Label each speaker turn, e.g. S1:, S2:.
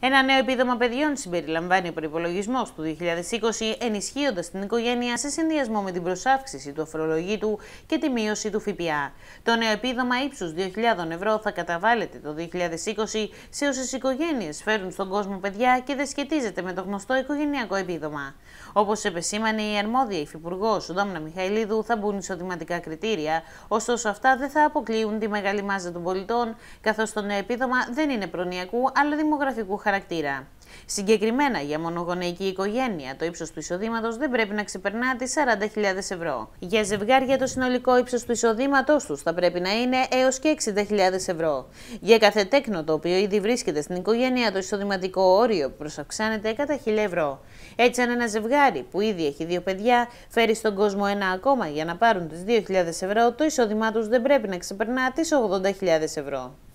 S1: Ένα νέο επίδομα παιδιών συμπεριλαμβάνει ο προπολογισμό του 2020, ενισχύοντας την οικογένεια σε συνδυασμό με την προσάυξηση του αφορολογήτου και τη μείωση του ΦΠΑ. Το νέο επίδομα ύψους 2.000 ευρώ θα καταβάλλεται το 2020 σε όσες οικογένειες φέρουν στον κόσμο παιδιά και δεν σχετίζεται με το γνωστό οικογενειακό επίδομα. Όπως επεσήμανε η αρμόδια υφυπουργό Σουδόμνα Μιχαηλίδου, θα μπουν εισοδηματικά κριτήρια, ωστόσο αυτά δεν θα αποκλείουν τη μεγάλη μάζα των πολιτών, καθώς το νέο επίδομα δεν είναι προνοιακού αλλά δημογραφικού χαρακτήρα χαρακτήρα. Συγκεκριμένα για μονογονεϊκή οικογένεια, το ύψος του εισοδήματος δεν πρέπει να ξεπερνά τις 40.000 ευρώ. Για ζευγάρια, το συνολικό ύψος του εισοδήματός τους θα πρέπει να είναι έως και 60.000 ευρώ. Για κάθε τέκνο το οποίο ήδη βρίσκεται στην οικογένεια, το εισοδηματικό όριο προσαυξάνεται κατά 1.000 ευρώ. Έτσι, αν ένα ζευγάρι που ήδη έχει δύο παιδιά φέρει στον κόσμο ένα ακόμα για να πάρουν τις 2.000 ευρώ, το εισόδημά τους δεν πρέπει να ξεπερνά τις 80.000 ευρώ.